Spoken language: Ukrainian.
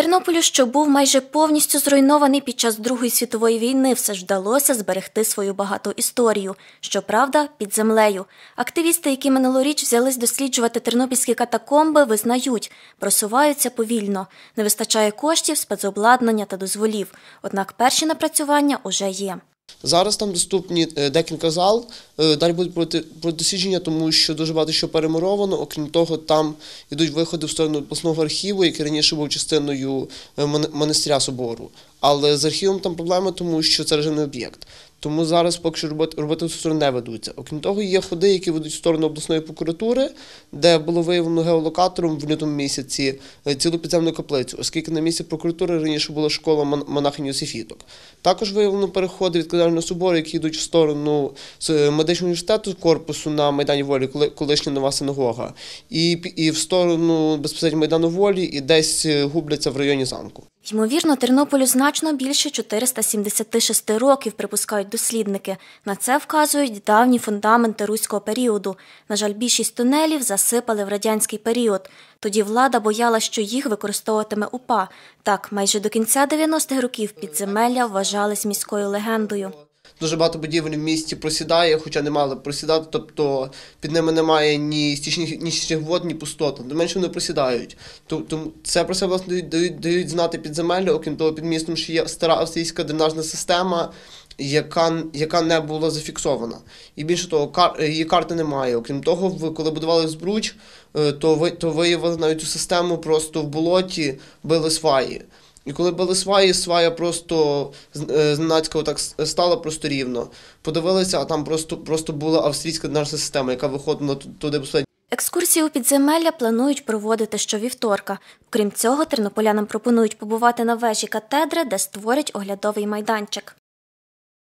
Тернополю, що був майже повністю зруйнований під час Другої світової війни, все ж вдалося зберегти свою багату історію, щоправда, під землею. Активісти, які минулоріч взялись досліджувати тернопільські катакомби, визнають, просуваються повільно, не вистачає коштів, спецобладнання та дозволів. Однак перші напрацювання уже є. Зараз там доступні е, декілька зал. Е, далі будуть проти дослідження, тому що дуже багато що перемуровано. Окрім того, там йдуть виходи в сторону обласного архіву, який раніше був частиною е, монастиря собору. Але з архівом там проблема, тому що це режимний об'єкт. Тому зараз поки що роботи, роботи в цю сторону не ведуться. Окрім того, є ходи, які ведуть в сторону обласної прокуратури, де було виявлено геолокатором в лютому місяці е, цілу підземну каплицю, оскільки на місці прокуратури раніше була школа монахинь Йосифіток. Також виявлено переходи від кадрального собору, які йдуть в сторону е, медичного університету корпусу на Майдані Волі, колишня нова синагога, і і в сторону безпосередньо Майдану Волі, і десь е, губляться в районі замку. Ймовірно, Тернополю значно більше 476 років, припускають дослідники. На це вказують давні фундаменти руського періоду. На жаль, більшість тунелів засипали в радянський період. Тоді влада боялась, що їх використовуватиме упа. Так, майже до кінця 90-х років підземелля вважались міською легендою. Дуже багато будівель в місті просідає, хоча не мали просідати, тобто під ними немає ні стічних ні стічних вод, ні пустот, не менше вони просідають. Тому це про це власне дають дають знати підземелля, окрім того, під містом ще є стара австрійська дренажна система, яка яка не була зафіксована. І більше того, кар, її карти немає. Окрім того, в коли будували збруч, е, то ви то виявили навіть цю систему просто в болоті, били сваї. І коли були сваї, свая просто е, зненацька так стала просто рівно. Подивилися, а там просто просто була австрійська наша система, яка виходила туди безпосередньо. Екскурсії у підземелля планують проводити щовівторка. Крім цього, тернополянам пропонують побувати на вежі катедри, де створять оглядовий майданчик.